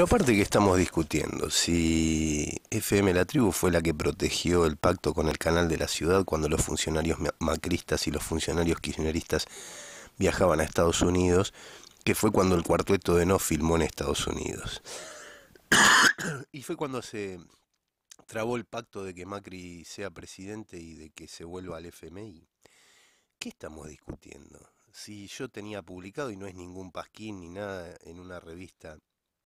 Pero aparte que estamos discutiendo, si FM La Tribu fue la que protegió el pacto con el canal de la ciudad cuando los funcionarios macristas y los funcionarios kirchneristas viajaban a Estados Unidos, que fue cuando el cuarteto de No filmó en Estados Unidos. y fue cuando se trabó el pacto de que Macri sea presidente y de que se vuelva al FMI. ¿Qué estamos discutiendo? Si yo tenía publicado, y no es ningún pasquín ni nada, en una revista